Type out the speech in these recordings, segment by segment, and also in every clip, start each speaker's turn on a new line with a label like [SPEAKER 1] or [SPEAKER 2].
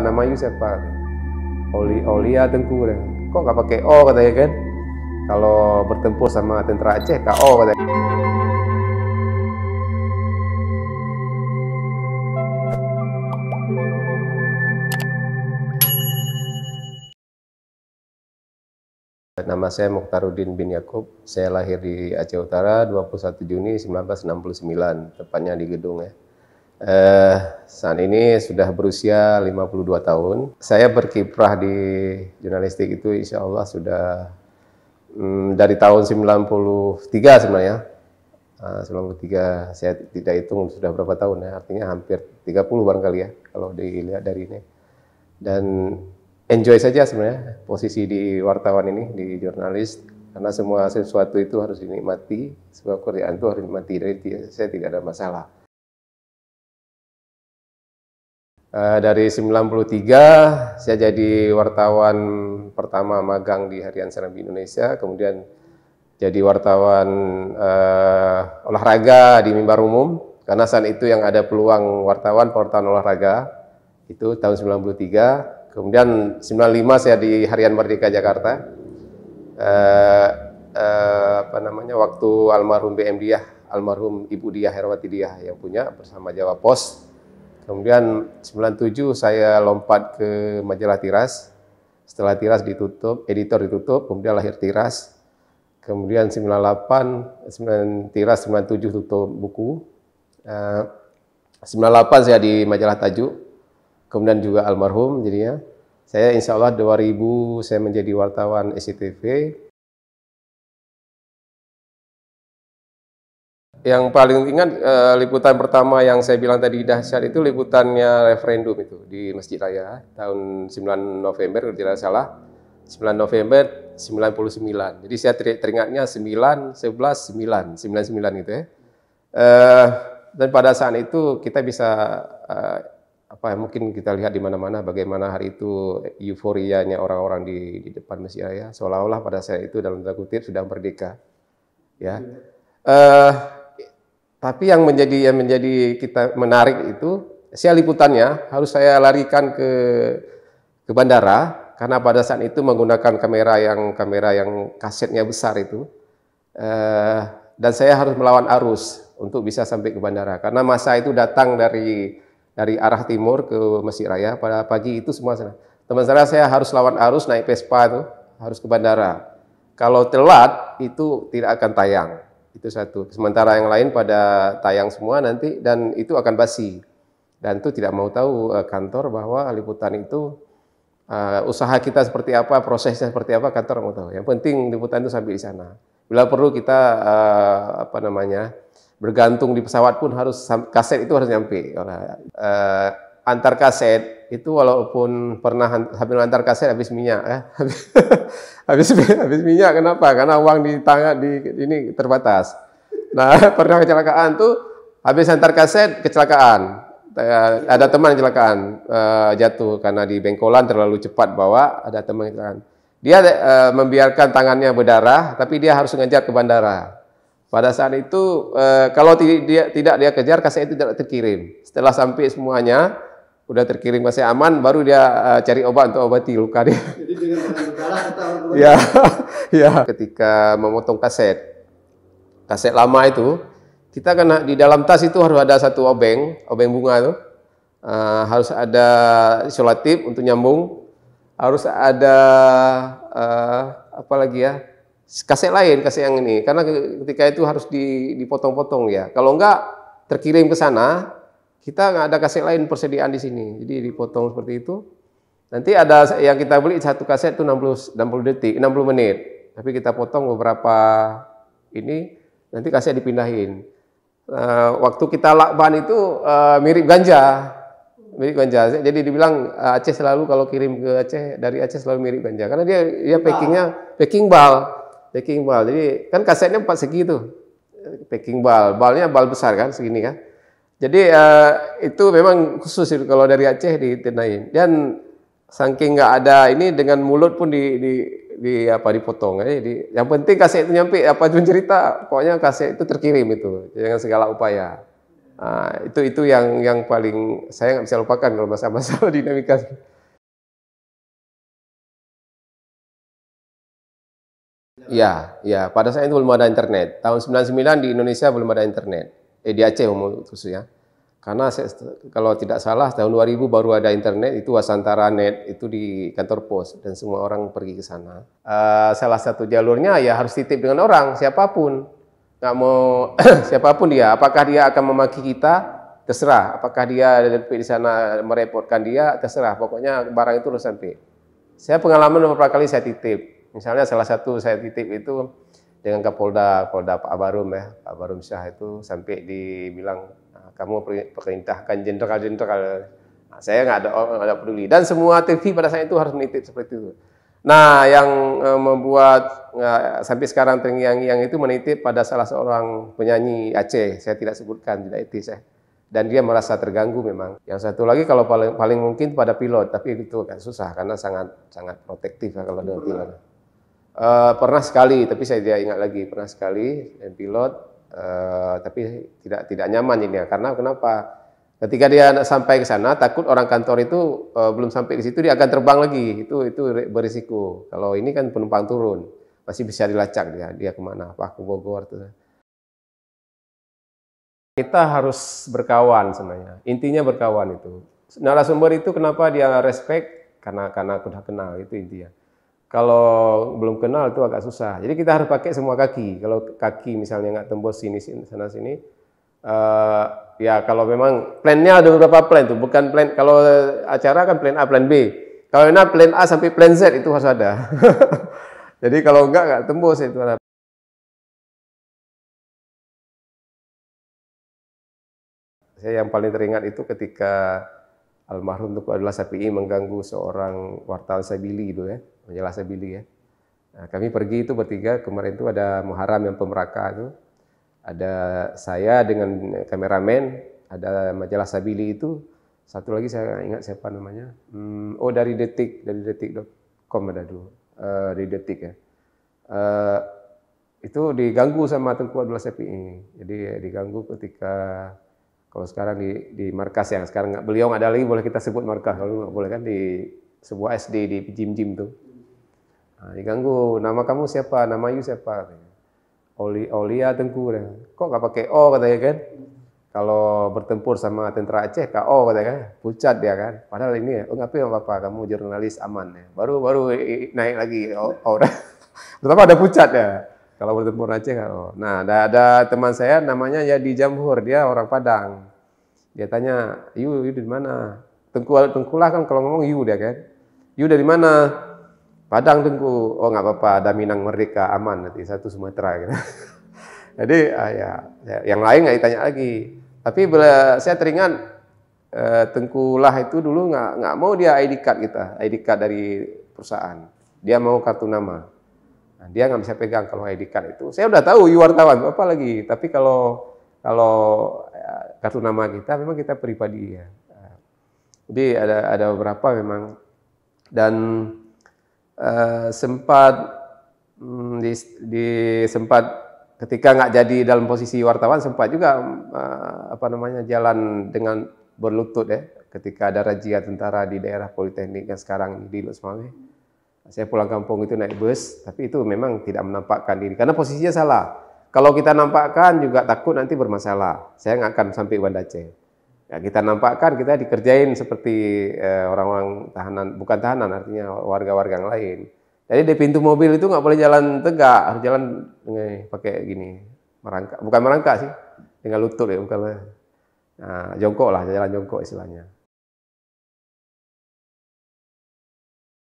[SPEAKER 1] namanya siapa Oli Olia Tengku kok nggak pakai O katanya kan kalau bertempur sama tentara Aceh KO katanya Nama saya Mukhtarudin bin Yakub. Saya lahir di Aceh Utara 21 Juni 1969, tepatnya di Gedung ya. Eh, saat ini sudah berusia 52 tahun. Saya berkiprah di jurnalistik itu insya Allah sudah mm, dari tahun 93 sebenarnya. Ah, uh, 93 saya tidak hitung sudah berapa tahun ya, artinya hampir 30 barangkali ya kalau dilihat dari ini. Dan enjoy saja sebenarnya posisi di wartawan ini, di jurnalis karena semua sesuatu itu harus dinikmati, semua kerjaan itu harus dinikmati. Jadi saya tidak ada masalah Uh, dari 93 saya jadi wartawan pertama magang di Harian Serambi Indonesia, kemudian jadi wartawan uh, olahraga di mimbar umum karena saat itu yang ada peluang wartawan wartawan olahraga itu tahun 93. Kemudian 95 saya di Harian Merdeka Jakarta. Uh, uh, apa namanya waktu almarhum BM Diah, almarhum Ibu Diah Herwati Diah yang punya bersama Jawa Pos Kemudian 97 saya lompat ke majalah Tiras. Setelah Tiras ditutup, editor ditutup, kemudian lahir Tiras. Kemudian 98, 9, Tiras 97 tutup buku. Uh, eh, 98 saya di majalah Tajuk. Kemudian juga almarhum jadinya. Saya insya Allah 2000 saya menjadi wartawan SCTV. yang paling ingat eh, liputan pertama yang saya bilang tadi dahsyat itu liputannya referendum itu di Masjid Raya tahun 9 November kalau tidak salah 9 November 99. Jadi saya teringatnya 9, 11, 9, 99 gitu ya. Eh, dan pada saat itu kita bisa eh, apa mungkin kita lihat di mana-mana bagaimana hari itu euforianya orang-orang di, di depan Masjid Raya seolah-olah pada saat itu dalam tanda kutip sudah merdeka. Ya. Uh, tapi yang menjadi yang menjadi kita menarik itu si liputannya harus saya larikan ke ke bandara karena pada saat itu menggunakan kamera yang kamera yang kasetnya besar itu eh, dan saya harus melawan arus untuk bisa sampai ke bandara karena masa itu datang dari dari arah timur ke Mesir Raya pada pagi itu semua sana. Teman saya saya harus lawan arus naik Vespa itu harus ke bandara. Kalau telat itu tidak akan tayang. Itu satu. Sementara yang lain pada tayang semua nanti dan itu akan basi. Dan itu tidak mau tahu uh, kantor bahwa liputan itu uh, usaha kita seperti apa, prosesnya seperti apa, kantor mau tahu. Yang penting liputan itu sampai di sana. Bila perlu kita uh, apa namanya? bergantung di pesawat pun harus kaset itu harus nyampe. Uh, antar kaset itu walaupun pernah hampir lantar kaset habis minyak ya. Habis, habis minyak kenapa? Karena uang di tangan di ini terbatas. Nah, pernah kecelakaan tuh habis hantar kaset kecelakaan. Ada teman kecelakaan uh, jatuh karena di bengkolan terlalu cepat bawa, ada teman kecelakaan. Dia uh, membiarkan tangannya berdarah tapi dia harus ngejar ke bandara. Pada saat itu uh, kalau tidak dia, tidak dia kejar kaset itu tidak terkirim. Setelah sampai semuanya udah terkirim masih aman baru dia uh, cari obat untuk obati luka dia. ya, ya. Ketika memotong kaset, kaset lama itu kita kan di dalam tas itu harus ada satu obeng, obeng bunga itu. Uh, harus ada isolatif untuk nyambung, harus ada uh, apa lagi ya? kaset lain, kaset yang ini. Karena ketika itu harus dipotong-potong ya. Kalau enggak terkirim ke sana, kita nggak ada kaset lain persediaan di sini. Jadi dipotong seperti itu. Nanti ada yang kita beli satu kaset itu 60 60 detik, 60 menit. Tapi kita potong beberapa ini nanti kaset dipindahin. Uh, waktu kita lakban itu uh, mirip ganja. Mirip ganja. Jadi dibilang uh, Aceh selalu kalau kirim ke Aceh dari Aceh selalu mirip ganja karena dia dia packingnya packing bal, packing bal. Jadi kan kasetnya empat segi tuh. Packing bal. Balnya bal besar kan segini kan. Jadi uh, itu memang khusus itu kalau dari Aceh ditenain Dan saking nggak ada ini dengan mulut pun di, di di apa dipotong ya. Jadi yang penting kasih itu nyampe apa pun cerita, pokoknya kasih itu terkirim itu dengan segala upaya. Nah, itu itu yang yang paling saya nggak bisa lupakan kalau masalah masa dinamika. Ya, ya. Pada saat itu belum ada internet. Tahun 99 di Indonesia belum ada internet eh, di Aceh umum khususnya. Karena saya, kalau tidak salah tahun 2000 baru ada internet itu Wasantara Net itu di kantor pos dan semua orang pergi ke sana. Uh, salah satu jalurnya ya harus titip dengan orang siapapun. Nggak mau siapapun dia, apakah dia akan memaki kita terserah. Apakah dia di sana merepotkan dia terserah. Pokoknya barang itu harus sampai. Saya pengalaman beberapa kali saya titip. Misalnya salah satu saya titip itu dengan Kapolda Kapolda Pak Barum ya Pak Barum Syah itu sampai dibilang ah, kamu perintahkan jenderal-jenderal nah, saya nggak ada nggak ada peduli dan semua TV pada saat itu harus menitip seperti itu nah yang e, membuat e, sampai sekarang terngiang yang itu menitip pada salah seorang penyanyi Aceh saya tidak sebutkan tidak etis ya dan dia merasa terganggu memang yang satu lagi kalau paling paling mungkin pada pilot tapi itu kan susah karena sangat sangat protektif ya kalau dengan pilot Eh, pernah sekali, tapi saya tidak ingat lagi. Pernah sekali dan eh, pilot, uh, tapi tidak tidak nyaman ini ya. Karena kenapa? Ketika dia sampai ke sana, takut orang kantor itu uh, belum sampai di situ dia akan terbang lagi. Itu itu berisiko. Kalau ini kan penumpang turun, masih bisa dilacak dia. Dia kemana? Apa ke Bogor? Tuh. Kita harus berkawan sebenarnya. Intinya berkawan itu. Narasumber itu kenapa dia respect? Karena karena sudah kenal itu intinya. Kalau belum kenal itu agak susah. Jadi kita harus pakai semua kaki. Kalau kaki misalnya nggak tembus sini, sini sana sini, uh, ya kalau memang plannya ada beberapa plan tuh. Bukan plan kalau acara kan plan A, plan B. Kalau enak plan A sampai plan Z itu harus ada. Jadi kalau enggak nggak tembus itu ada. Saya yang paling teringat itu ketika almarhum tuh adalah Sapi mengganggu seorang wartawan Sabili itu ya menjelaskan Billy ya. Nah, kami pergi itu bertiga, kemarin itu ada Muharram yang pemeraka itu. Ada saya dengan kameramen, ada majalah Sabili itu. Satu lagi saya ingat siapa namanya. Hmm, oh dari Detik, dari Detik.com ada dulu. Uh, eh, dari Detik ya. Uh, itu diganggu sama Tengku Abdullah ini, Jadi diganggu ketika kalau sekarang di, di markas yang sekarang nggak beliau nggak ada lagi boleh kita sebut markas kalau nggak boleh kan di sebuah SD di Jim Jim tuh Nah, ganggu nama kamu siapa? Nama you siapa? Oli, Olia Tengku. Kok gak pakai O katanya kan? Kalau bertempur sama tentara Aceh, KO katanya kan? Pucat dia kan? Padahal ini, oh ngapain ya Bapak, kamu jurnalis aman. Ya. Baru baru naik lagi orang. Oh, oh, Betapa ada pucat ya. Kalau bertempur Aceh kan? Oh. Nah, ada, ada teman saya namanya Yadi Jamhur, dia orang Padang. Dia tanya, you, you di mana? Tengku, tengkulah kan kalau ngomong you dia kan? You dari mana? Padang tunggu, oh nggak apa-apa, ada Minang Merdeka aman nanti satu Sumatera gitu. Jadi ah, ya, ya, yang lain nggak ditanya lagi. Tapi bila saya teringat eh, Tengkulah itu dulu nggak nggak mau dia ID card kita, ID card dari perusahaan. Dia mau kartu nama. Nah, dia nggak bisa pegang kalau ID card itu. Saya udah tahu, you wartawan, apa lagi. Tapi kalau kalau ya, kartu nama kita memang kita pribadi ya. Jadi ada ada beberapa memang dan uh, sempat um, di, di sempat ketika nggak jadi dalam posisi wartawan sempat juga uh, apa namanya jalan dengan berlutut ya ketika ada razia tentara di daerah politeknik yang sekarang di lusmawi Saya pulang kampung itu naik bus, tapi itu memang tidak menampakkan diri karena posisinya salah. Kalau kita nampakkan juga takut nanti bermasalah. Saya nggak akan sampai Banda Aceh. Ya, kita nampakkan kita dikerjain seperti eh, orang-orang eh, tahanan, bukan tahanan artinya warga-warga yang lain. Jadi di pintu mobil itu nggak boleh jalan tegak, harus jalan eh, pakai gini, merangkak, bukan merangkak sih, tinggal lutut ya, bukan nah, jongkok lah, jalan jongkok istilahnya.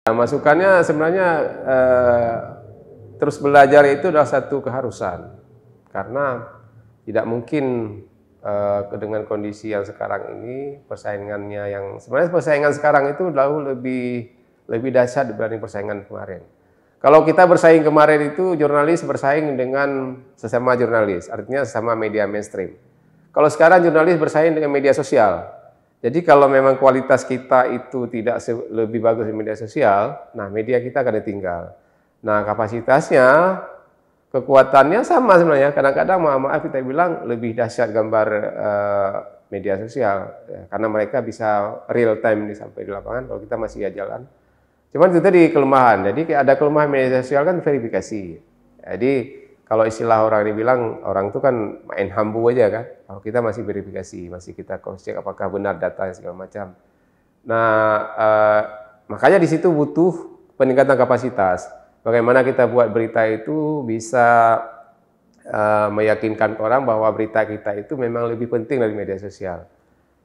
[SPEAKER 1] Nah, masukannya sebenarnya eh, terus belajar itu adalah satu keharusan karena tidak mungkin uh, dengan kondisi yang sekarang ini persaingannya yang sebenarnya persaingan sekarang itu jauh lebih lebih dahsyat dibanding persaingan kemarin. Kalau kita bersaing kemarin itu jurnalis bersaing dengan sesama jurnalis, artinya sesama media mainstream. Kalau sekarang jurnalis bersaing dengan media sosial. Jadi kalau memang kualitas kita itu tidak lebih bagus di media sosial, nah media kita akan ditinggal. Nah kapasitasnya kekuatannya sama sebenarnya. Kadang-kadang maaf, maaf kita bilang lebih dahsyat gambar uh, media sosial ya, karena mereka bisa real time nih sampai di lapangan kalau kita masih ya jalan. Cuman itu tadi kelemahan. Jadi ada kelemahan media sosial kan verifikasi. Jadi kalau istilah orang ini bilang orang itu kan main hambu aja kan. Kalau kita masih verifikasi, masih kita cross check apakah benar data segala macam. Nah, eh, makanya di situ butuh peningkatan kapasitas bagaimana kita buat berita itu bisa uh, meyakinkan orang bahwa berita kita itu memang lebih penting dari media sosial.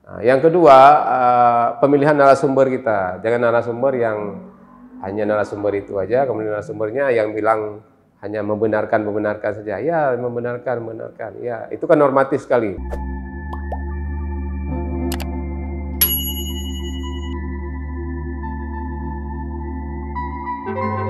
[SPEAKER 1] Nah, yang kedua, uh, pemilihan narasumber kita. Jangan narasumber yang hanya narasumber itu aja, kemudian narasumbernya yang bilang hanya membenarkan membenarkan saja. Ya, membenarkan membenarkan. Ya, itu kan normatif sekali. thank you